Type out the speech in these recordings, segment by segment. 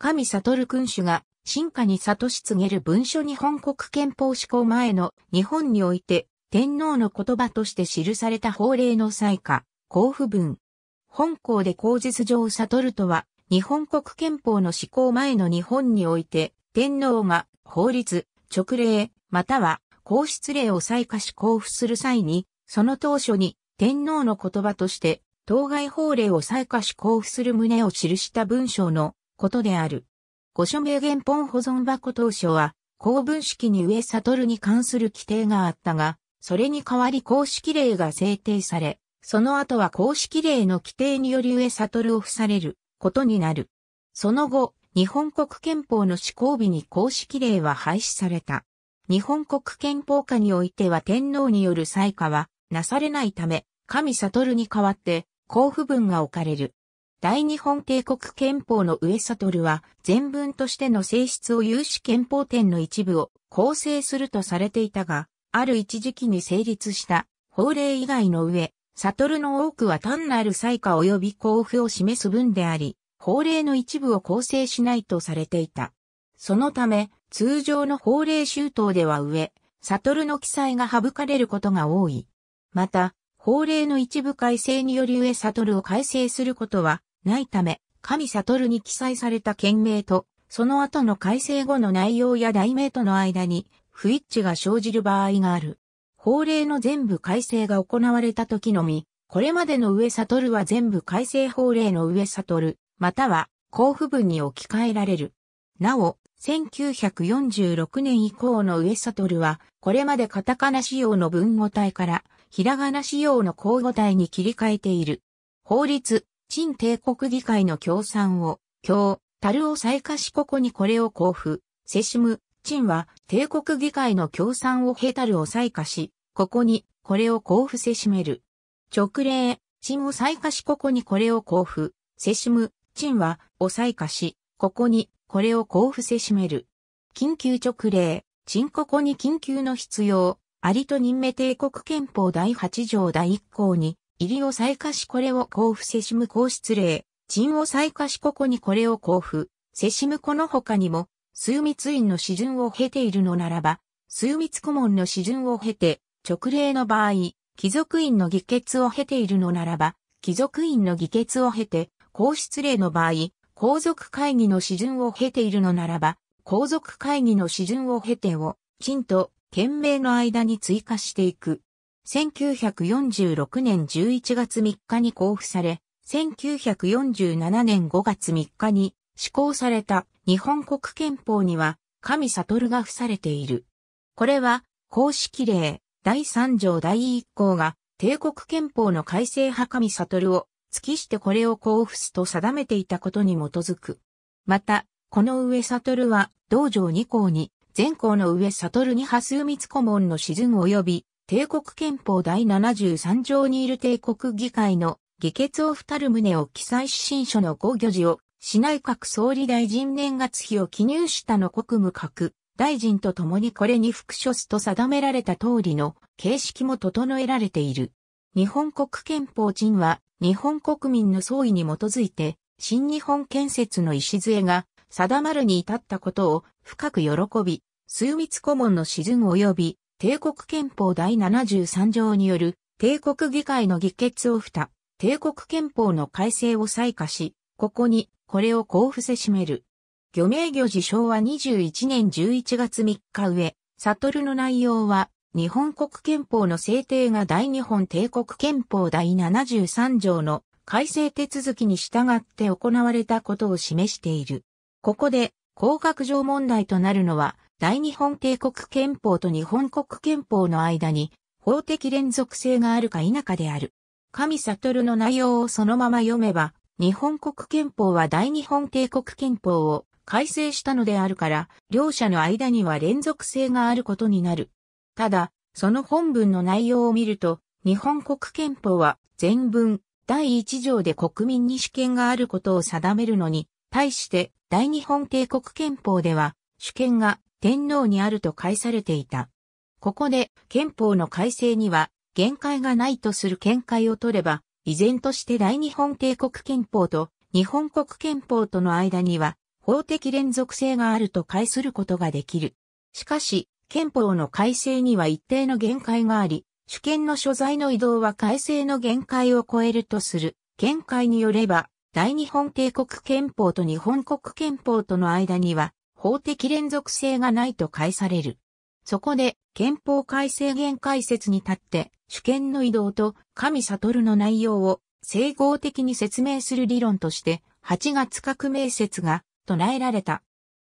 神悟君主が、進化に悟し告げる文書日本国憲法施行前の日本において、天皇の言葉として記された法令の採下、交付文。本校で口実上悟るとは、日本国憲法の施行前の日本において、天皇が法律、直令、または皇室令を採下し交付する際に、その当初に天皇の言葉として、当該法令を採下し交付する旨を記した文章のことである。御署名原本保存箱当初は、公文式に上悟に関する規定があったが、それに代わり公式令が制定され、その後は公式令の規定により上悟を付されることになる。その後、日本国憲法の施行日に公式令は廃止された。日本国憲法下においては天皇による裁下はなされないため、神悟に代わって、交付文が置かれる。大日本帝国憲法の上悟は、全文としての性質を有し憲法典の一部を構成するとされていたが、ある一時期に成立した法令以外の上、悟の多くは単なる採下及び交付を示す文であり、法令の一部を構成しないとされていた。そのため、通常の法令周到では上、悟の記載が省かれることが多い。また、法令の一部改正により上悟を改正することはないため、神悟に記載された県名と、その後の改正後の内容や題名との間に、不一致が生じる場合がある。法令の全部改正が行われた時のみ、これまでの上悟は全部改正法令の上悟、または、交付文に置き換えられる。なお、1946年以降の上悟は、これまでカタカナ仕様の文語体から、ひらがな仕様の口語体に切り替えている。法律、陳帝国議会の協賛を、日、樽を再貸しここにこれを交付、セシム、陳は帝国議会の協賛を経樽を再貸し、ここにこれを交付せしめる。直令、陳を再貸しここにこれを交付、セシム、陳はを再貸し、ここにこれを交付せしめる。緊急直令、陳ここに緊急の必要、ありと任命帝国憲法第8条第1項に、入りを再最しこれを交付せしむ皇室令、陳を再最しここにこれを交付、せしむこの他にも、枢密院の詩順を経ているのならば、枢密顧問の詩順を経て、直令の場合、貴族院の議決を経ているのならば、貴族院の議決を経て、皇室令の場合、皇族会議の詩順を経ているのならば、皇族会議の詩順を経てを、陳と県名の間に追加していく。1946年11月3日に交付され、1947年5月3日に施行された日本国憲法には神悟が付されている。これは公式例第3条第1項が帝国憲法の改正派神悟を月してこれを交付すと定めていたことに基づく。また、この上悟は道場2項に全項の上悟に波数密顧問の沈む及び帝国憲法第73条にいる帝国議会の議決を二る旨を記載し新書の五行事を、市内閣総理大臣年月日を記入したの国務閣大臣と共にこれに副書すと定められた通りの形式も整えられている。日本国憲法人は日本国民の総意に基づいて新日本建設の礎が定まるに至ったことを深く喜び、数密顧問の沈む及び帝国憲法第73条による帝国議会の議決をた帝国憲法の改正を採火し、ここにこれを交付せしめる。漁名漁事昭和21年11月3日上、悟の内容は、日本国憲法の制定が大日本帝国憲法第73条の改正手続きに従って行われたことを示している。ここで、高額上問題となるのは、大日本帝国憲法と日本国憲法の間に法的連続性があるか否かである。神悟の内容をそのまま読めば、日本国憲法は大日本帝国憲法を改正したのであるから、両者の間には連続性があることになる。ただ、その本文の内容を見ると、日本国憲法は全文第一条で国民に主権があることを定めるのに、対して大日本帝国憲法では主権が天皇にあると解されていた。ここで憲法の改正には限界がないとする見解を取れば、依然として大日本帝国憲法と日本国憲法との間には法的連続性があると解することができる。しかし、憲法の改正には一定の限界があり、主権の所在の移動は改正の限界を超えるとする見解によれば、大日本帝国憲法と日本国憲法との間には法的連続性がないと解される。そこで、憲法改正原解説に立って、主権の移動と神悟の内容を整合的に説明する理論として、8月革命説が唱えられた。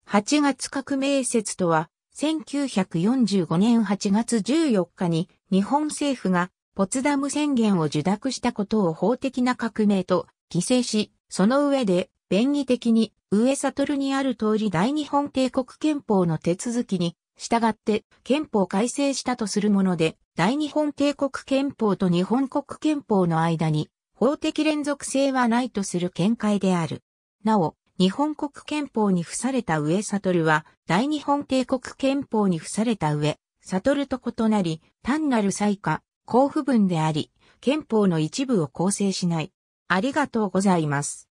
8月革命説とは、1945年8月14日に日本政府がポツダム宣言を受諾したことを法的な革命と規制し、その上で便宜的に、上悟にある通り大日本帝国憲法の手続きに、従って憲法改正したとするもので、大日本帝国憲法と日本国憲法の間に、法的連続性はないとする見解である。なお、日本国憲法に付された上悟は、大日本帝国憲法に付された上、悟と異なり、単なる最下、交付文であり、憲法の一部を構成しない。ありがとうございます。